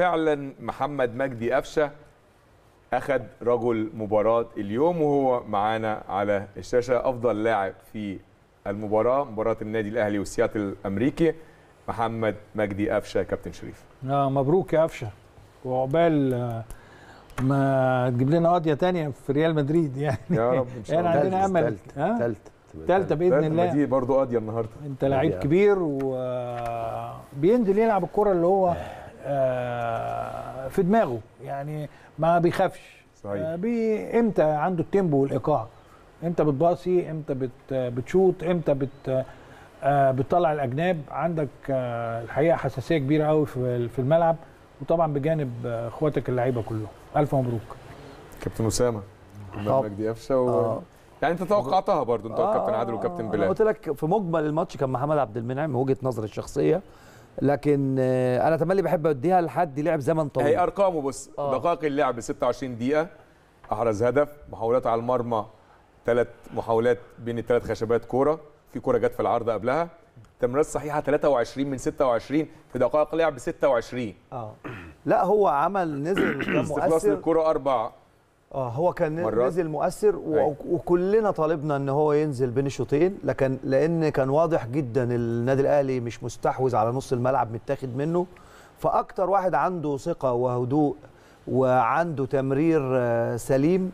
فعلا محمد مجدي قفشه اخذ رجل مباراه اليوم وهو معانا على الشاشه افضل لاعب في المباراه مباراه النادي الاهلي وسياتل الامريكي محمد مجدي قفشه كابتن شريف آه مبروك يا قفشه وعقبال آه، ما تجيب لنا قضيه ثانيه في ريال مدريد يعني يا رب ان شاء يعني الله عندنا امل ثالثه ثالثه باذن الله دي برضه قضيه النهارده انت لعيب كبير وبينزل آه، يلعب الكره اللي هو آه. آه، في دماغه يعني ما بيخافش صحيح آه، بي امتى عنده التيمبو والايقاع امتى بتباصي امتى بت بتشوط امتى بت آه، بتطلع الاجناب عندك الحقيقه حساسيه كبيره قوي في الملعب وطبعا بجانب اخواتك اللعيبه كلهم الف مبروك كابتن اسامه مجدي دي قفشه و... يعني انت توقعتها برضو انت آه. كابتن عادل وكابتن بلال قلت لك في مجمل الماتش كان محمد عبد المنعم وجهه نظري الشخصيه لكن آه، انا تملي بحب اوديها لحد لعب زمن طويل هي ارقامه بص آه. دقائق اللعب 26 دقيقه احرز هدف محاولات على المرمى ثلاث محاولات بين الثلاث خشبات كوره في كوره جت في العارضه قبلها تمريرات صحيحه 23 من 26 في دقائق لعب 26 اه لا هو عمل نزل كان مؤثر الكوره اربع اه هو كان مرات. نزل مؤثر و... أيوة. وكلنا طالبنا ان هو ينزل بين الشوطين لكن لان كان واضح جدا النادي الاهلي مش مستحوذ على نص الملعب متاخد منه فاكتر واحد عنده ثقه وهدوء وعنده تمرير آه، سليم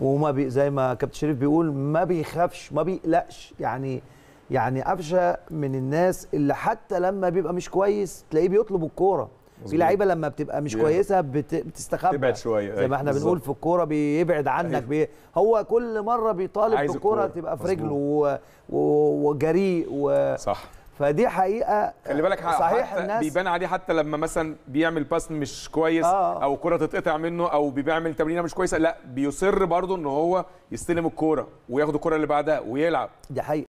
وما بي زي ما كابتن شريف بيقول ما بيخافش ما بيقلقش يعني يعني قفشه من الناس اللي حتى لما بيبقى مش كويس تلاقيه بيطلب الكوره في لعيبه لما بتبقى مش كويسه بتستخبى تبعد شويه زي ما احنا أيوة، بنقول في الكوره بيبعد عنك أيوة. بي هو كل مره بيطالب بالكوره تبقى في رجله وجريء و... صح فدي حقيقه خلي بالك صحيح حتى الناس بيبان عليه حتى لما مثلا بيعمل باس مش كويس آه. او كره تتقطع منه او بيعمل تمرينه مش كويسه لا بيصر برضه ان هو يستلم الكوره وياخد الكوره اللي بعدها ويلعب دي حقيقه